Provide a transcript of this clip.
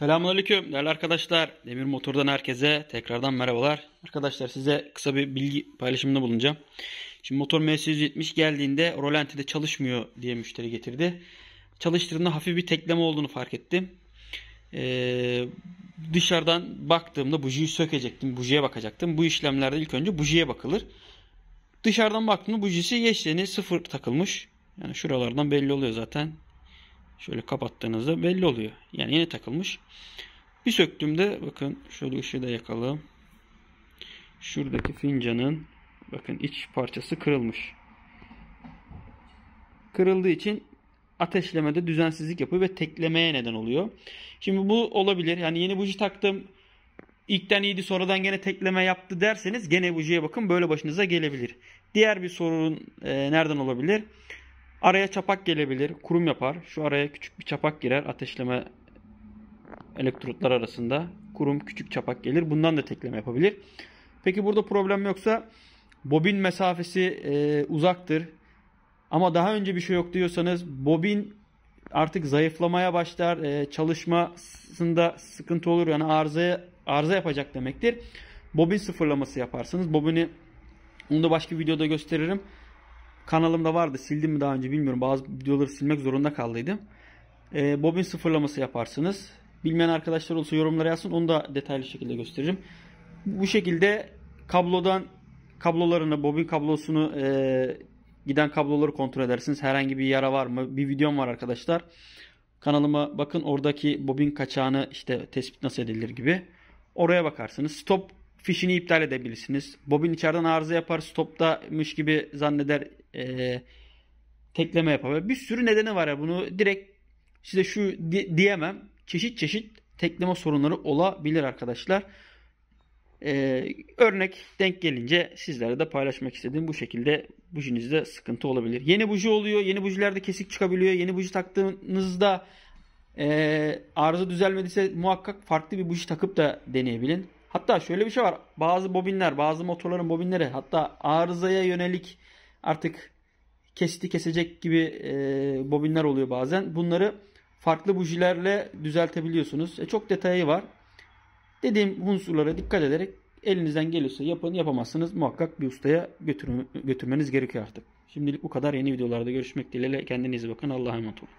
Selamünaleyküm değerli arkadaşlar. Demir Motor'dan herkese tekrardan merhabalar. Arkadaşlar size kısa bir bilgi paylaşımında bulunacağım. Şimdi motor M870 geldiğinde rolanti de çalışmıyor diye müşteri getirdi. Çalıştırdığında hafif bir tekleme olduğunu fark ettim. Ee, dışarıdan baktığımda bujiyi sökecektim. Bujiye bakacaktım. Bu işlemlerde ilk önce bujiye bakılır. Dışarıdan baktığımda bujisi yeşileni sıfır takılmış. Yani şuralardan belli oluyor zaten. Şöyle kapattığınızda belli oluyor. Yani yine takılmış. Bir söktüğümde bakın şöyle ışığı da yakalım. Şuradaki fincanın bakın iç parçası kırılmış. Kırıldığı için ateşlemede düzensizlik yapıyor ve teklemeye neden oluyor. Şimdi bu olabilir. Yani yeni buji taktım. İlkten iyiydi sonradan gene tekleme yaptı derseniz gene bujiye bakın böyle başınıza gelebilir. Diğer bir sorun e, nereden olabilir? Araya çapak gelebilir, kurum yapar. Şu araya küçük bir çapak girer ateşleme elektrotlar arasında. Kurum küçük çapak gelir. Bundan da tekleme yapabilir. Peki burada problem yoksa bobin mesafesi e, uzaktır. Ama daha önce bir şey yok diyorsanız bobin artık zayıflamaya başlar. E, çalışmasında sıkıntı olur. Yani arızaya arıza yapacak demektir. Bobin sıfırlaması yaparsınız. Bobini onu da başka bir videoda gösteririm. Kanalımda vardı. Sildim mi daha önce bilmiyorum. Bazı videoları silmek zorunda kaldıydım. E, bobin sıfırlaması yaparsınız. Bilmeyen arkadaşlar olsa yorumlara yazsın. Onu da detaylı şekilde gösteririm. Bu şekilde kablodan kablolarını, bobin kablosunu e, giden kabloları kontrol edersiniz. Herhangi bir yara var mı? Bir videom var arkadaşlar. Kanalıma bakın oradaki bobin kaçağını işte tespit nasıl edilir gibi. Oraya bakarsınız. Stop fişini iptal edebilirsiniz. Bobin içeriden arıza yapar, stoptamış gibi zanneder e, tekleme yapabilir. Bir sürü nedeni var ya bunu direkt size şu di diyemem. Çeşit çeşit tekleme sorunları olabilir arkadaşlar. E, örnek denk gelince sizlere de paylaşmak istediğim bu şekilde bujinizde sıkıntı olabilir. Yeni buji oluyor. Yeni bujilerde kesik çıkabiliyor. Yeni buji taktığınızda e, arıza düzelmediyse muhakkak farklı bir buji takıp da deneyebilin. Hatta şöyle bir şey var. Bazı bobinler, bazı motorların bobinleri hatta arızaya yönelik artık kesti kesecek gibi e, bobinler oluyor bazen. Bunları farklı bujilerle düzeltebiliyorsunuz. E, çok detayı var. Dediğim unsurlara dikkat ederek elinizden geliyorsa yapın yapamazsınız muhakkak bir ustaya götürme, götürmeniz gerekiyor artık. Şimdilik bu kadar yeni videolarda görüşmek dileğiyle kendinize bakın Allah'a emanet olun.